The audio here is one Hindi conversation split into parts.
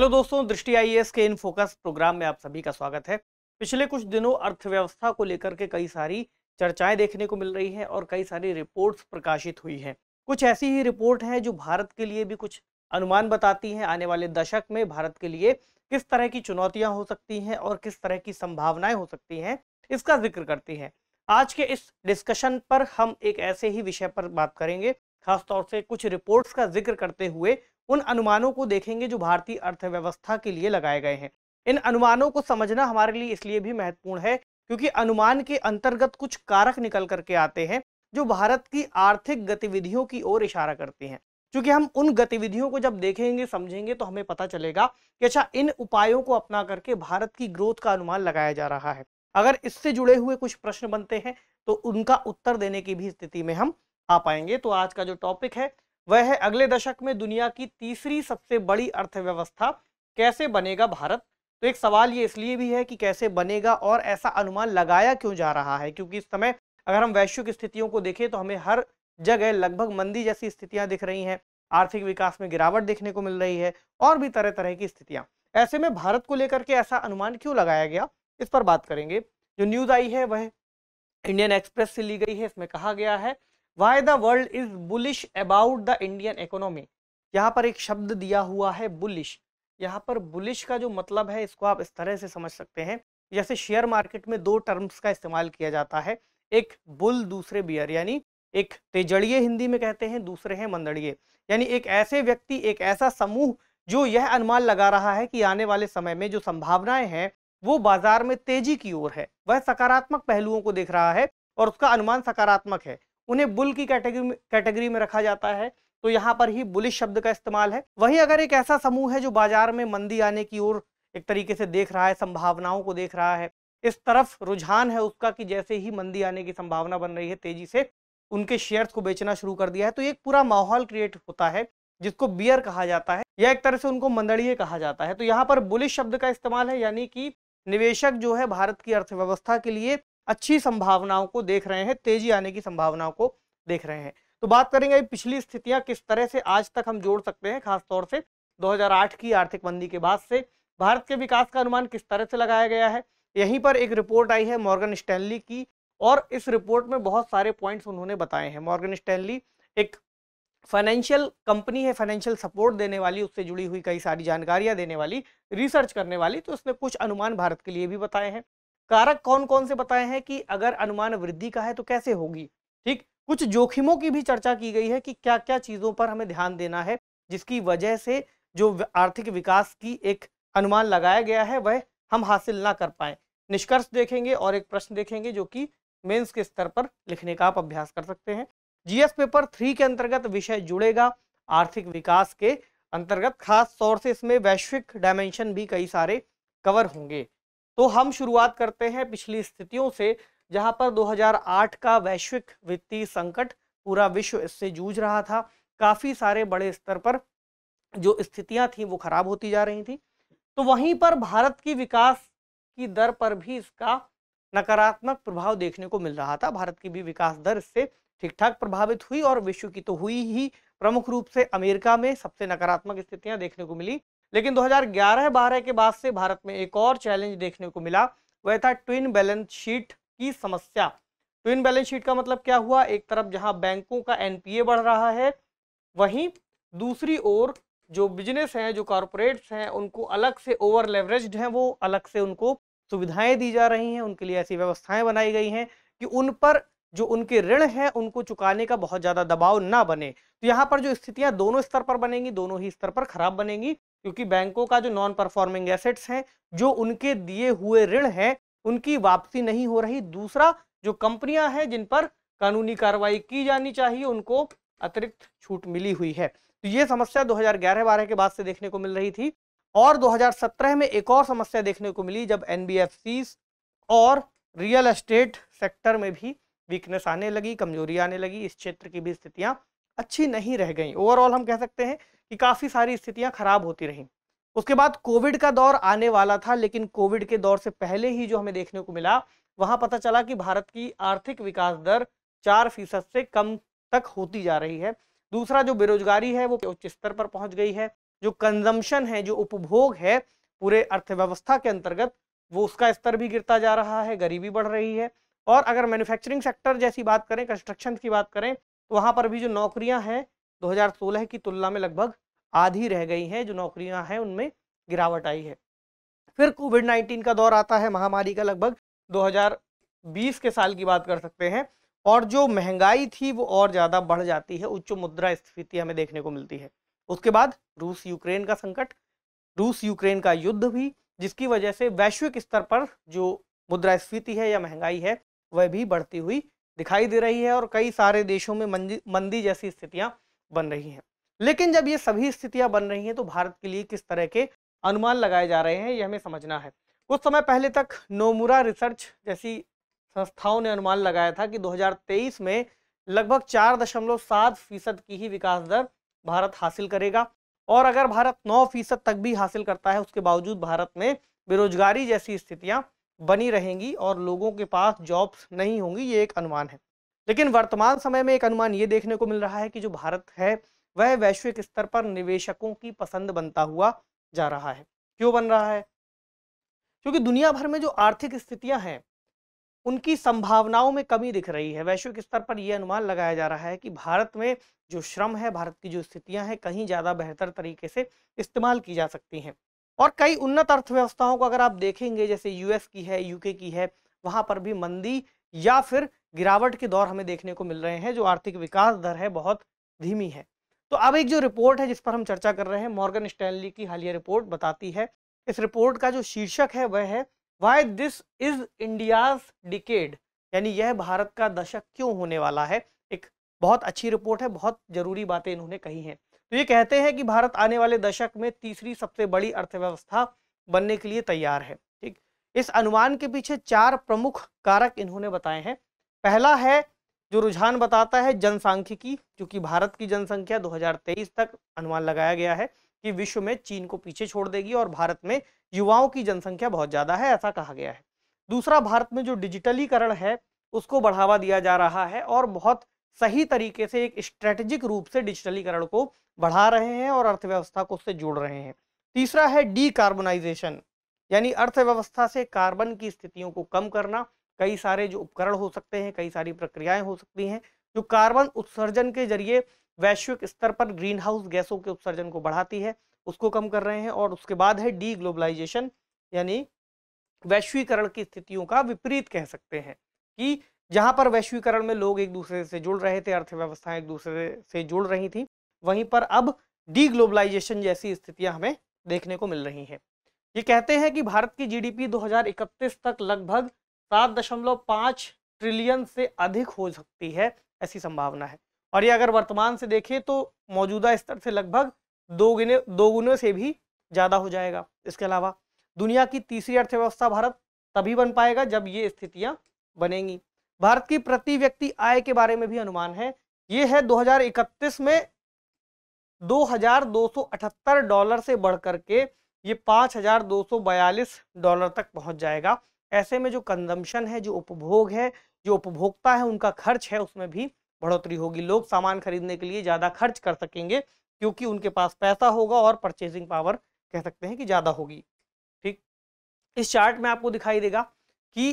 हेलो दोस्तों दृष्टि आईएएस के इन फोकस प्रोग्राम में आप सभी का स्वागत है पिछले कुछ दिनों अर्थव्यवस्था को लेकर के कई सारी चर्चाएं देखने को मिल रही है और कई सारी रिपोर्ट्स प्रकाशित हुई हैं कुछ ऐसी ही रिपोर्ट हैं जो भारत के लिए भी कुछ अनुमान बताती हैं आने वाले दशक में भारत के लिए किस तरह की चुनौतियां हो सकती हैं और किस तरह की संभावनाएं हो सकती हैं इसका जिक्र करती हैं आज के इस डिस्कशन पर हम एक ऐसे ही विषय पर बात करेंगे खासतौर से कुछ रिपोर्ट्स का जिक्र करते हुए उन अनुमानों को देखेंगे जो भारतीय अर्थव्यवस्था के लिए लगाए गए हैं इन अनुमानों को समझना हमारे लिए इसलिए भी महत्वपूर्ण है क्योंकि अनुमान के अंतर्गत कुछ कारक निकल करके आते हैं जो भारत की आर्थिक गतिविधियों की ओर इशारा करते हैं क्योंकि हम उन गतिविधियों को जब देखेंगे समझेंगे तो हमें पता चलेगा कि अच्छा इन उपायों को अपना करके भारत की ग्रोथ का अनुमान लगाया जा रहा है अगर इससे जुड़े हुए कुछ प्रश्न बनते हैं तो उनका उत्तर देने की भी स्थिति में हम आ पाएंगे तो आज का जो टॉपिक है वह है अगले दशक में दुनिया की तीसरी सबसे बड़ी अर्थव्यवस्था कैसे बनेगा भारत तो एक सवाल ये इसलिए भी है कि कैसे बनेगा और ऐसा अनुमान लगाया क्यों जा रहा है क्योंकि इस समय अगर हम वैश्विक स्थितियों को देखें तो हमें हर जगह लगभग मंदी जैसी स्थितियां दिख रही हैं आर्थिक विकास में गिरावट देखने को मिल रही है और भी तरह तरह की स्थितियां ऐसे में भारत को लेकर के ऐसा अनुमान क्यों लगाया गया इस पर बात करेंगे जो न्यूज आई है वह इंडियन एक्सप्रेस से ली गई है इसमें कहा गया है why the world is bullish about the Indian economy यहाँ पर एक शब्द दिया हुआ है बुलिश यहाँ पर बुलिश का जो मतलब है इसको आप इस तरह से समझ सकते हैं जैसे शेयर मार्केट में दो टर्म्स का इस्तेमाल किया जाता है एक बुल दूसरे बियर यानी एक तेजड़िए हिंदी में कहते हैं दूसरे हैं मंदड़िए यानी एक ऐसे व्यक्ति एक ऐसा समूह जो यह अनुमान लगा रहा है कि आने वाले समय में जो संभावनाएं हैं वो बाजार में तेजी की ओर है वह सकारात्मक पहलुओं को देख रहा है और उसका अनुमान सकारात्मक है उन्हें बुल की कैटेगरी में कैटेगरी में रखा जाता है तो यहाँ पर ही बुलिश शब्द का इस्तेमाल है वहीं अगर एक ऐसा समूह है जो बाजार में मंदी आने की ओर एक तरीके से देख रहा है संभावनाओं को देख रहा है इस तरफ रुझान है उसका कि जैसे ही मंदी आने की संभावना बन रही है तेजी से उनके शेयर्स को बेचना शुरू कर दिया है तो एक पूरा माहौल क्रिएट होता है जिसको बियर कहा जाता है या एक तरह से उनको मंदड़िए कहा जाता है तो यहाँ पर बुलिश शब्द का इस्तेमाल है यानी कि निवेशक जो है भारत की अर्थव्यवस्था के लिए अच्छी संभावनाओं को देख रहे हैं तेजी आने की संभावनाओं को देख रहे हैं तो बात करेंगे पिछली स्थितियां किस तरह से आज तक हम जोड़ सकते हैं खासतौर से 2008 की आर्थिक मंदी के बाद से भारत के विकास का अनुमान किस तरह से लगाया गया है यहीं पर एक रिपोर्ट आई है मॉर्गन स्टैनली की और इस रिपोर्ट में बहुत सारे पॉइंट्स उन्होंने बताए हैं मॉर्गन स्टैनली एक फाइनेंशियल कंपनी है फाइनेंशियल सपोर्ट देने वाली उससे जुड़ी हुई कई सारी जानकारियां देने वाली रिसर्च करने वाली तो उसने कुछ अनुमान भारत के लिए भी बताए हैं कारक कौन कौन से बताए हैं कि अगर अनुमान वृद्धि का है तो कैसे होगी ठीक कुछ जोखिमों की भी चर्चा की गई है कि क्या क्या चीजों पर हमें ध्यान देना है जिसकी वजह से जो आर्थिक विकास की एक अनुमान लगाया गया है वह हम हासिल ना कर पाए निष्कर्ष देखेंगे और एक प्रश्न देखेंगे जो कि मेंस के स्तर पर लिखने का आप अभ्यास कर सकते हैं जीएस पेपर थ्री के अंतर्गत विषय जुड़ेगा आर्थिक विकास के अंतर्गत खास तौर से इसमें वैश्विक डायमेंशन भी कई सारे कवर होंगे तो हम शुरुआत करते हैं पिछली स्थितियों से जहां पर 2008 का वैश्विक वित्तीय संकट पूरा विश्व इससे जूझ रहा था काफ़ी सारे बड़े स्तर पर जो स्थितियां थी वो खराब होती जा रही थी तो वहीं पर भारत की विकास की दर पर भी इसका नकारात्मक प्रभाव देखने को मिल रहा था भारत की भी विकास दर इससे ठीक ठाक प्रभावित हुई और विश्व की तो हुई ही प्रमुख रूप से अमेरिका में सबसे नकारात्मक स्थितियां देखने को मिली लेकिन 2011-12 के बाद से भारत में एक और चैलेंज देखने को मिला वह था ट्विन बैलेंस शीट की समस्या ट्विन बैलेंस शीट का मतलब क्या हुआ एक तरफ जहां बैंकों का एनपीए बढ़ रहा है वहीं दूसरी ओर जो बिजनेस हैं जो कॉरपोरेट्स हैं उनको अलग से ओवर लेवरेज्ड हैं वो अलग से उनको सुविधाएं दी जा रही हैं उनके लिए ऐसी व्यवस्थाएं बनाई गई हैं कि उन पर जो उनके ऋण हैं उनको चुकाने का बहुत ज़्यादा दबाव ना बने तो यहाँ पर जो स्थितियाँ दोनों स्तर पर बनेंगी दोनों ही स्तर पर खराब बनेंगी क्योंकि बैंकों का जो नॉन परफॉर्मिंग एसेट्स हैं जो उनके दिए हुए ऋण हैं उनकी वापसी नहीं हो रही दूसरा जो कंपनियां हैं जिन पर कानूनी कार्रवाई की जानी चाहिए उनको अतिरिक्त छूट मिली हुई है तो ये समस्या 2011 हजार के बाद से देखने को मिल रही थी और 2017 में एक और समस्या देखने को मिली जब एन और रियल एस्टेट सेक्टर में भी वीकनेस आने लगी कमजोरी आने लगी इस क्षेत्र की भी स्थितियां अच्छी नहीं रह गई ओवरऑल हम कह सकते हैं कि काफ़ी सारी स्थितियां खराब होती रहीं उसके बाद कोविड का दौर आने वाला था लेकिन कोविड के दौर से पहले ही जो हमें देखने को मिला वहां पता चला कि भारत की आर्थिक विकास दर चार फीसद से कम तक होती जा रही है दूसरा जो बेरोजगारी है वो उच्च स्तर पर पहुंच गई है जो कंजम्पशन है जो उपभोग है पूरे अर्थव्यवस्था के अंतर्गत वो उसका स्तर भी गिरता जा रहा है गरीबी बढ़ रही है और अगर मैन्युफैक्चरिंग सेक्टर जैसी बात करें कंस्ट्रक्शन की बात करें तो वहाँ पर भी जो नौकरियाँ हैं 2016 की तुलना में लगभग आधी रह गई हैं जो नौकरियां हैं उनमें गिरावट आई है फिर कोविड 19 का दौर आता है महामारी का लगभग 2020 के साल की बात कर सकते हैं और जो महंगाई थी वो और ज़्यादा बढ़ जाती है उच्च मुद्रा स्फीति हमें देखने को मिलती है उसके बाद रूस यूक्रेन का संकट रूस यूक्रेन का युद्ध भी जिसकी वजह से वैश्विक स्तर पर जो मुद्रा स्फीति है या महंगाई है वह भी बढ़ती हुई दिखाई दे रही है और कई सारे देशों में मंदी जैसी स्थितियाँ बन रही हैं लेकिन जब ये सभी स्थितियां बन रही हैं तो भारत के लिए किस तरह के अनुमान लगाए जा रहे हैं ये हमें समझना है कुछ समय पहले तक नोमुरा रिसर्च जैसी संस्थाओं ने अनुमान लगाया था कि 2023 में लगभग चार दशमलव सात फीसद की ही विकास दर भारत हासिल करेगा और अगर भारत नौ फीसद तक भी हासिल करता है उसके बावजूद भारत में बेरोजगारी जैसी स्थितियां बनी रहेंगी और लोगों के पास जॉब्स नहीं होंगी ये एक अनुमान है लेकिन वर्तमान समय में एक अनुमान ये देखने को मिल रहा है कि जो भारत है वह वैश्विक स्तर पर निवेशकों की पसंद बनता हुआ जा रहा है क्यों बन रहा है क्योंकि दुनिया भर में जो आर्थिक स्थितियां हैं उनकी संभावनाओं में कमी दिख रही है वैश्विक स्तर पर यह अनुमान लगाया जा रहा है कि भारत में जो श्रम है भारत की जो स्थितियां हैं कहीं ज़्यादा बेहतर तरीके से इस्तेमाल की जा सकती हैं और कई उन्नत अर्थव्यवस्थाओं को अगर आप देखेंगे जैसे यूएस की है यूके की है वहां पर भी मंदी या फिर गिरावट के दौर हमें देखने को मिल रहे हैं जो आर्थिक विकास दर है बहुत धीमी है तो अब एक जो रिपोर्ट है जिस पर हम चर्चा कर रहे हैं मॉर्गन स्टैनली की हालिया रिपोर्ट बताती है इस रिपोर्ट का जो शीर्षक है वह है why this is India's decade यानी यह भारत का दशक क्यों होने वाला है एक बहुत अच्छी रिपोर्ट है बहुत जरूरी बातें इन्होंने कही हैं तो ये कहते हैं कि भारत आने वाले दशक में तीसरी सबसे बड़ी अर्थव्यवस्था बनने के लिए तैयार है ठीक इस अनुमान के पीछे चार प्रमुख कारक इन्होंने बताए हैं पहला है जो रुझान बताता है जनसांख्यिकी जो कि भारत की जनसंख्या 2023 तक अनुमान लगाया गया है कि विश्व में चीन को पीछे छोड़ देगी और भारत में युवाओं की जनसंख्या बहुत ज़्यादा है ऐसा कहा गया है दूसरा भारत में जो डिजिटलीकरण है उसको बढ़ावा दिया जा रहा है और बहुत सही तरीके से एक स्ट्रेटेजिक रूप से डिजिटलीकरण को बढ़ा रहे हैं और अर्थव्यवस्था को उससे जोड़ रहे हैं तीसरा है डी यानी अर्थव्यवस्था से कार्बन की स्थितियों को कम करना कई सारे जो उपकरण हो सकते हैं कई सारी प्रक्रियाएं हो सकती हैं जो कार्बन उत्सर्जन के जरिए वैश्विक स्तर पर ग्रीन हाउस गैसों के उत्सर्जन को बढ़ाती है उसको कम कर रहे हैं और उसके बाद है डी ग्लोबलाइजेशन यानी वैश्वीकरण की स्थितियों का विपरीत कह सकते हैं कि जहां पर वैश्वीकरण में लोग एक दूसरे से जुड़ रहे थे अर्थव्यवस्थाएं एक दूसरे से जुड़ रही थी वहीं पर अब डी ग्लोबलाइजेशन जैसी स्थितियां हमें देखने को मिल रही हैं ये कहते हैं कि भारत की जीडीपी 2031 तक लगभग सात दशमलव पाँच ट्रिलियन से अधिक हो सकती है ऐसी संभावना है और ये अगर वर्तमान से देखें तो मौजूदा स्तर से लगभग दो गुने दो गुने से भी ज़्यादा हो जाएगा इसके अलावा दुनिया की तीसरी अर्थव्यवस्था भारत तभी बन पाएगा जब ये स्थितियां बनेंगी भारत की प्रति व्यक्ति आय के बारे में भी अनुमान है ये है 2031 में 2278 डॉलर से बढ़ करके ये 5242 डॉलर तक पहुंच जाएगा ऐसे में जो कंजम्पशन है जो उपभोग है जो उपभोक्ता है उनका खर्च है उसमें भी बढ़ोतरी होगी लोग सामान खरीदने के लिए ज़्यादा खर्च कर सकेंगे क्योंकि उनके पास पैसा होगा और परचेजिंग पावर कह सकते हैं कि ज़्यादा होगी ठीक इस चार्ट में आपको दिखाई देगा कि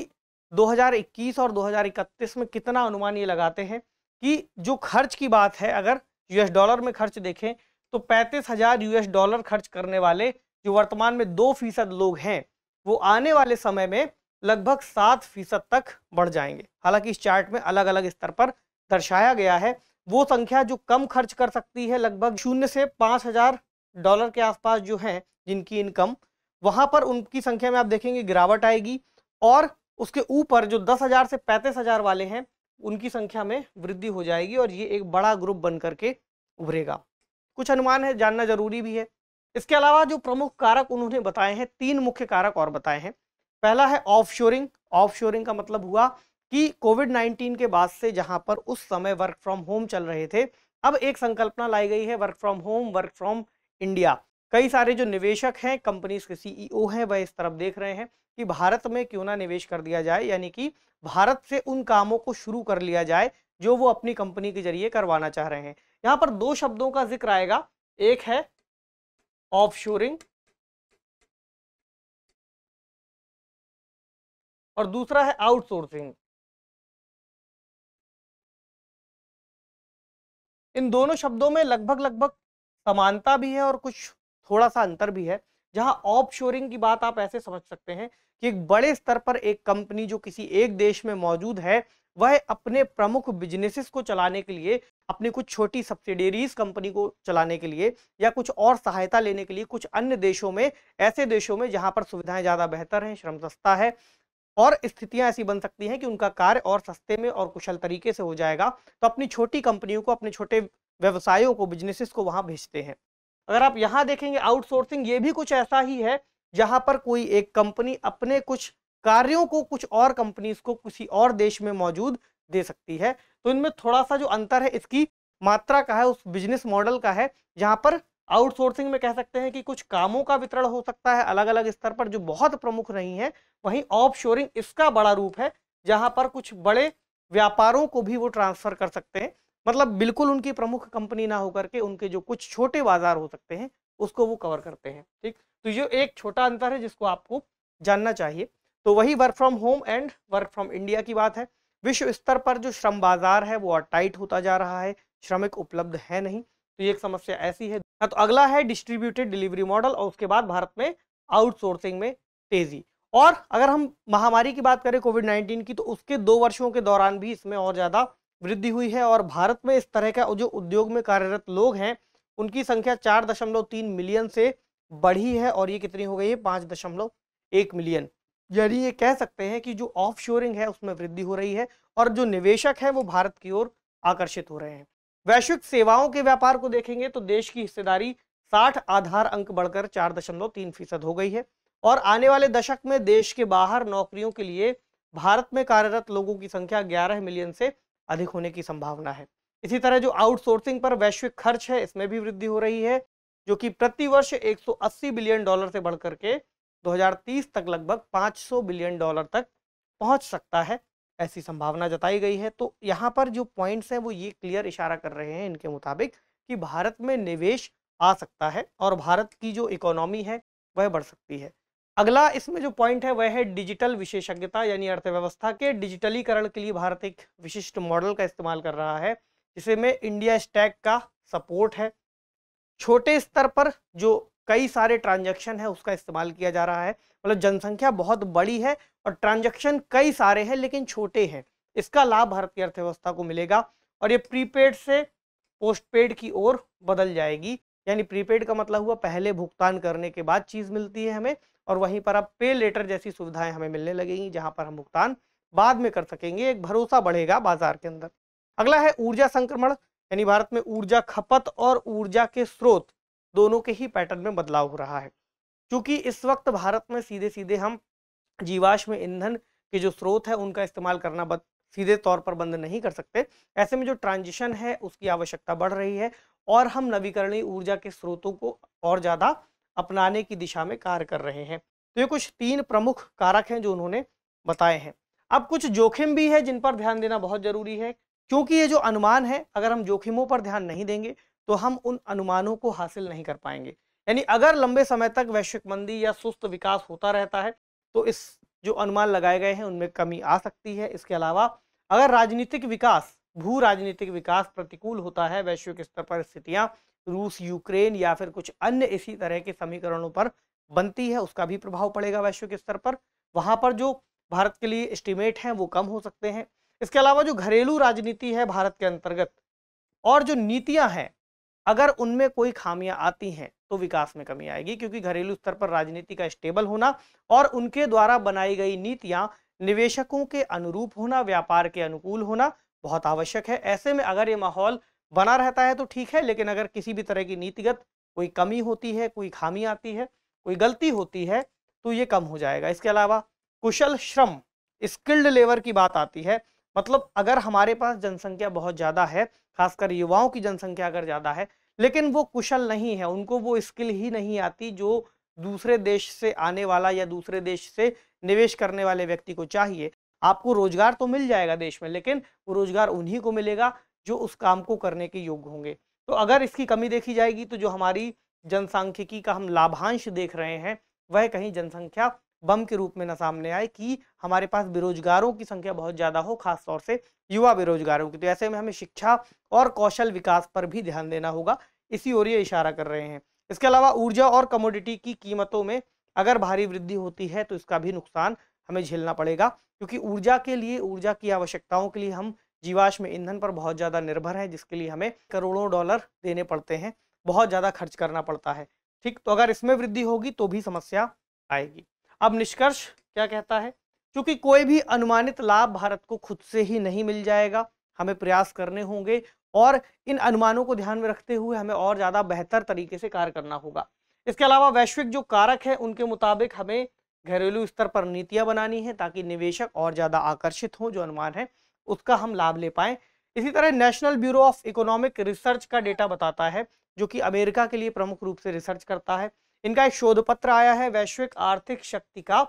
2021 और 2031 में कितना अनुमान ये लगाते हैं कि जो खर्च की बात है अगर यूएस डॉलर में खर्च देखें तो पैंतीस हजार यूएस डॉलर खर्च करने वाले जो वर्तमान में दो फीसद लोग हैं वो आने वाले समय में लगभग सात फीसद तक बढ़ जाएंगे हालांकि इस चार्ट में अलग अलग स्तर पर दर्शाया गया है वो संख्या जो कम खर्च कर सकती है लगभग शून्य से पाँच हज़ार डॉलर के आसपास जो है जिनकी इनकम वहां पर उनकी संख्या में आप देखेंगे गिरावट आएगी और उसके ऊपर जो दस हज़ार से पैंतीस हज़ार वाले हैं उनकी संख्या में वृद्धि हो जाएगी और ये एक बड़ा ग्रुप बन करके उभरेगा कुछ अनुमान है जानना जरूरी भी है इसके अलावा जो प्रमुख कारक उन्होंने बताए हैं तीन मुख्य कारक और बताए हैं पहला है ऑफ श्योरिंग ऑफ श्योरिंग का मतलब हुआ कि कोविड 19 के बाद से जहां पर उस समय वर्क फ्रॉम होम चल रहे थे अब एक संकल्पना लाई गई है work from home work from India कई सारे जो निवेशक हैं कंपनीज के सीईओ e हैं वह इस तरफ देख रहे हैं कि भारत में क्यों ना निवेश कर दिया जाए यानी कि भारत से उन कामों को शुरू कर लिया जाए जो वो अपनी कंपनी के जरिए करवाना चाह रहे हैं यहाँ पर दो शब्दों का जिक्र आएगा एक है ऑफ और दूसरा है आउटसोर्सिंग इन दोनों शब्दों में लगभग लगभग समानता भी है और कुछ थोड़ा सा अंतर भी है जहां ऑफ की बात आप ऐसे समझ सकते हैं कि एक बड़े स्तर पर एक कंपनी जो किसी एक देश में मौजूद है वह अपने प्रमुख बिजनेसेस को चलाने के लिए अपनी कुछ छोटी सब्सिडरीज कंपनी को चलाने के लिए या कुछ और सहायता लेने के लिए कुछ अन्य देशों में ऐसे देशों में जहां पर सुविधाएं ज़्यादा बेहतर हैं श्रम सस्ता है और स्थितियां ऐसी बन सकती हैं कि उनका कार्य और सस्ते में और कुशल तरीके से हो जाएगा तो अपनी छोटी कंपनियों को अपने छोटे व्यवसायों को बिजनेसेस को वहां भेजते हैं अगर आप यहाँ देखेंगे आउटसोर्सिंग ये भी कुछ ऐसा ही है जहाँ पर कोई एक कंपनी अपने कुछ कार्यों को कुछ और कंपनीज को किसी और देश में मौजूद दे सकती है तो इनमें थोड़ा सा जो अंतर है इसकी मात्रा का है उस बिजनेस मॉडल का है जहाँ पर आउटसोर्सिंग में कह सकते हैं कि कुछ कामों का वितरण हो सकता है अलग अलग स्तर पर जो बहुत प्रमुख नहीं है वहीं ऑफशोरिंग इसका बड़ा रूप है जहां पर कुछ बड़े व्यापारों को भी वो ट्रांसफर कर सकते हैं मतलब बिल्कुल उनकी प्रमुख कंपनी ना होकर के उनके जो कुछ छोटे बाजार हो सकते हैं उसको वो कवर करते हैं ठीक तो ये एक छोटा अंतर है जिसको आपको जानना चाहिए तो वही work from home and work from India की बात है विश्व स्तर पर जो श्रम बाजार है वो टाइट होता जा रहा है श्रमिक उपलब्ध है नहीं तो ये एक समस्या ऐसी है हाँ, तो अगला है डिस्ट्रीब्यूटेड डिलीवरी मॉडल और उसके बाद भारत में आउटसोर्सिंग में तेजी और अगर हम महामारी की बात करें कोविड 19 की तो उसके दो वर्षों के दौरान भी इसमें और ज़्यादा वृद्धि हुई है और भारत में इस तरह का जो उद्योग में कार्यरत लोग हैं उनकी संख्या चार दशमलव तीन मिलियन से बढ़ी है और ये कितनी हो गई है पाँच दशमलव एक मिलियन यानी ये कह सकते हैं कि जो ऑफ शोरिंग है उसमें वृद्धि हो रही है और जो निवेशक है वो भारत की ओर आकर्षित हो रहे हैं वैश्विक सेवाओं के व्यापार को देखेंगे तो देश की हिस्सेदारी 60 आधार अंक बढ़कर चार दशमलव तीन फीसद हो गई है और आने वाले दशक में देश के बाहर नौकरियों के लिए भारत में कार्यरत लोगों की संख्या 11 मिलियन से अधिक होने की संभावना है इसी तरह जो आउटसोर्सिंग पर वैश्विक खर्च है इसमें भी वृद्धि हो रही है जो कि प्रतिवर्ष एक बिलियन डॉलर से बढ़कर के 2030 तक लगभग 500 बिलियन डॉलर तक पहुंच सकता है ऐसी संभावना जताई गई है तो यहाँ पर जो पॉइंट्स हैं वो ये क्लियर इशारा कर रहे हैं इनके मुताबिक कि भारत में निवेश आ सकता है और भारत की जो इकोनॉमी है वह बढ़ सकती है अगला इसमें जो पॉइंट है वह है डिजिटल विशेषज्ञता यानी अर्थव्यवस्था के डिजिटलीकरण के लिए भारत एक विशिष्ट मॉडल का इस्तेमाल कर रहा है जिसमें इंडिया स्टैक का सपोर्ट है छोटे स्तर पर जो कई सारे ट्रांजेक्शन है उसका इस्तेमाल किया जा रहा है मतलब जनसंख्या बहुत बड़ी है और ट्रांजेक्शन कई सारे हैं लेकिन छोटे हैं इसका लाभ भारतीय अर्थव्यवस्था को मिलेगा और ये प्रीपेड से पोस्टपेड की ओर बदल जाएगी यानी प्रीपेड का मतलब हुआ पहले भुगतान करने के बाद चीज़ मिलती है हमें और वहीं पर अब पे लेटर जैसी सुविधाएं हमें मिलने लगेंगी जहां पर हम भुगतान बाद में कर सकेंगे एक भरोसा बढ़ेगा बाजार के अंदर अगला है ऊर्जा संक्रमण यानी भारत में ऊर्जा खपत और ऊर्जा के स्रोत दोनों के ही पैटर्न में बदलाव हो रहा है क्योंकि इस वक्त भारत में सीधे सीधे हम जीवाश्म ईंधन के जो स्रोत है उनका इस्तेमाल करना बद, सीधे तौर पर बंद नहीं कर सकते ऐसे में जो ट्रांजिशन है उसकी आवश्यकता बढ़ रही है और हम नवीकरणीय ऊर्जा के स्रोतों को और ज़्यादा अपनाने की दिशा में कार्य कर रहे हैं तो ये कुछ तीन प्रमुख कारक हैं जो उन्होंने बताए हैं अब कुछ जोखिम भी है जिन पर ध्यान देना बहुत जरूरी है क्योंकि ये जो अनुमान है अगर हम जोखिमों पर ध्यान नहीं देंगे तो हम उन अनुमानों को हासिल नहीं कर पाएंगे यानी अगर लंबे समय तक वैश्विक मंदी या सुस्त विकास होता रहता है तो इस जो अनुमान लगाए गए हैं उनमें कमी आ सकती है इसके अलावा अगर राजनीतिक विकास भू राजनीतिक विकास प्रतिकूल होता है वैश्विक स्तर पर स्थितियाँ रूस यूक्रेन या फिर कुछ अन्य इसी तरह के समीकरणों पर बनती है उसका भी प्रभाव पड़ेगा वैश्विक स्तर पर वहाँ पर जो भारत के लिए एस्टिमेट हैं वो कम हो सकते हैं इसके अलावा जो घरेलू राजनीति है भारत के अंतर्गत और जो नीतियां हैं अगर उनमें कोई खामियां आती हैं तो विकास में कमी आएगी क्योंकि घरेलू स्तर पर राजनीति का स्टेबल होना और उनके द्वारा बनाई गई नीतियां निवेशकों के अनुरूप होना व्यापार के अनुकूल होना बहुत आवश्यक है ऐसे में अगर ये माहौल बना रहता है तो ठीक है लेकिन अगर किसी भी तरह की नीतिगत कोई कमी होती है कोई खामी आती है कोई गलती होती है तो ये कम हो जाएगा इसके अलावा कुशल श्रम स्किल्ड लेबर की बात आती है मतलब अगर हमारे पास जनसंख्या बहुत ज़्यादा है खासकर युवाओं की जनसंख्या अगर ज़्यादा है लेकिन वो कुशल नहीं है उनको वो स्किल ही नहीं आती जो दूसरे देश से आने वाला या दूसरे देश से निवेश करने वाले व्यक्ति को चाहिए आपको रोजगार तो मिल जाएगा देश में लेकिन वो रोजगार उन्हीं को मिलेगा जो उस काम को करने के योग्य होंगे तो अगर इसकी कमी देखी जाएगी तो जो हमारी जनसंख्यिकी का हम लाभांश देख रहे हैं वह कहीं जनसंख्या बम के रूप में ना सामने आए कि हमारे पास बेरोजगारों की संख्या बहुत ज़्यादा हो खास तौर से युवा बेरोजगारों की तो ऐसे में हमें शिक्षा और कौशल विकास पर भी ध्यान देना होगा इसी ओर ये इशारा कर रहे हैं इसके अलावा ऊर्जा और कमोडिटी की कीमतों में अगर भारी वृद्धि होती है तो इसका भी नुकसान हमें झेलना पड़ेगा क्योंकि ऊर्जा के लिए ऊर्जा की आवश्यकताओं के लिए हम जीवाश्म ईंधन पर बहुत ज़्यादा निर्भर हैं जिसके लिए हमें करोड़ों डॉलर देने पड़ते हैं बहुत ज़्यादा खर्च करना पड़ता है ठीक तो अगर इसमें वृद्धि होगी तो भी समस्या आएगी अब निष्कर्ष क्या कहता है क्योंकि कोई भी अनुमानित लाभ भारत को खुद से ही नहीं मिल जाएगा हमें प्रयास करने होंगे और इन अनुमानों को ध्यान में रखते हुए हमें और ज़्यादा बेहतर तरीके से कार्य करना होगा इसके अलावा वैश्विक जो कारक है उनके मुताबिक हमें घरेलू स्तर पर नीतियां बनानी है ताकि निवेशक और ज़्यादा आकर्षित हों जो अनुमान है उसका हम लाभ ले पाए इसी तरह National Bureau of Economic Research का डेटा बताता है जो कि अमेरिका के लिए प्रमुख रूप से रिसर्च करता है इनका एक शोध पत्र आया है वैश्विक आर्थिक शक्ति का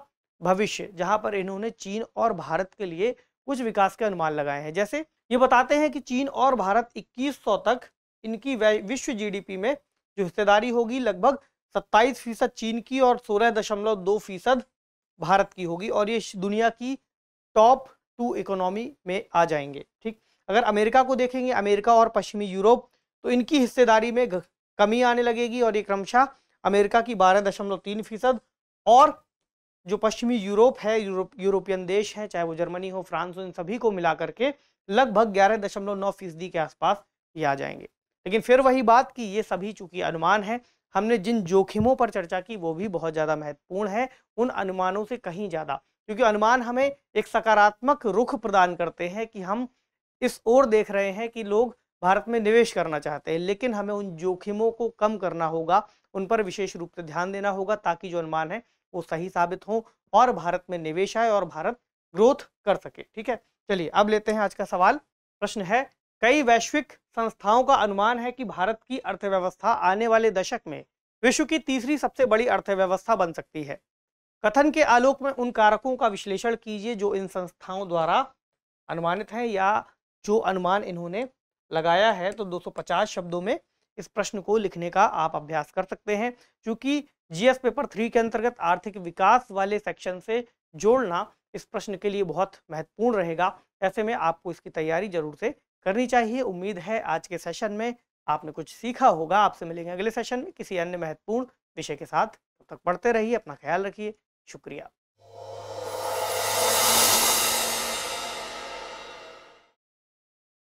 भविष्य जहां पर इन्होंने चीन और भारत के लिए कुछ विकास के अनुमान लगाए हैं जैसे ये बताते हैं कि चीन और भारत 2100 तक इनकी विश्व जीडीपी में जो हिस्सेदारी होगी लगभग 27 फीसद चीन की और 16.2 फीसद भारत की होगी और ये दुनिया की टॉप टू इकोनॉमी में आ जाएंगे ठीक अगर अमेरिका को देखेंगे अमेरिका और पश्चिमी यूरोप तो इनकी हिस्सेदारी में कमी आने लगेगी और ये क्रमशः अमेरिका की बारह दशमलव तीन फीसद और जो पश्चिमी यूरोप है यूरोप यूरोपियन देश है चाहे वो जर्मनी हो फ्रांस हो इन सभी को मिला करके लगभग ग्यारह दशमलव नौ फीसदी के आसपास ये आ जाएंगे लेकिन फिर वही बात कि ये सभी चूंकि अनुमान है हमने जिन जोखिमों पर चर्चा की वो भी बहुत ज़्यादा महत्वपूर्ण है उन अनुमानों से कहीं ज़्यादा क्योंकि अनुमान हमें एक सकारात्मक रुख प्रदान करते हैं कि हम इस ओर देख रहे हैं कि लोग भारत में निवेश करना चाहते हैं लेकिन हमें उन जोखिमों को कम करना होगा उन पर विशेष रूप से ध्यान देना होगा ताकि जो अनुमान है वो सही साबित हो और भारत में निवेश आए और भारत ग्रोथ कर सके ठीक है चलिए अब लेते हैं आज का सवाल प्रश्न है कई वैश्विक संस्थाओं का अनुमान है कि भारत की अर्थव्यवस्था आने वाले दशक में विश्व की तीसरी सबसे बड़ी अर्थव्यवस्था बन सकती है कथन के आलोक में उन कारकों का विश्लेषण कीजिए जो इन संस्थाओं द्वारा अनुमानित हैं या जो अनुमान इन्होंने लगाया है तो 250 शब्दों में इस प्रश्न को लिखने का आप अभ्यास कर सकते हैं क्योंकि जीएस पेपर थ्री के अंतर्गत आर्थिक विकास वाले सेक्शन से जोड़ना इस प्रश्न के लिए बहुत महत्वपूर्ण रहेगा ऐसे में आपको इसकी तैयारी जरूर से करनी चाहिए उम्मीद है आज के सेशन में आपने कुछ सीखा होगा आपसे मिलेंगे अगले सेशन में किसी अन्य महत्वपूर्ण विषय के साथ तब तक पढ़ते रहिए अपना ख्याल रखिए शुक्रिया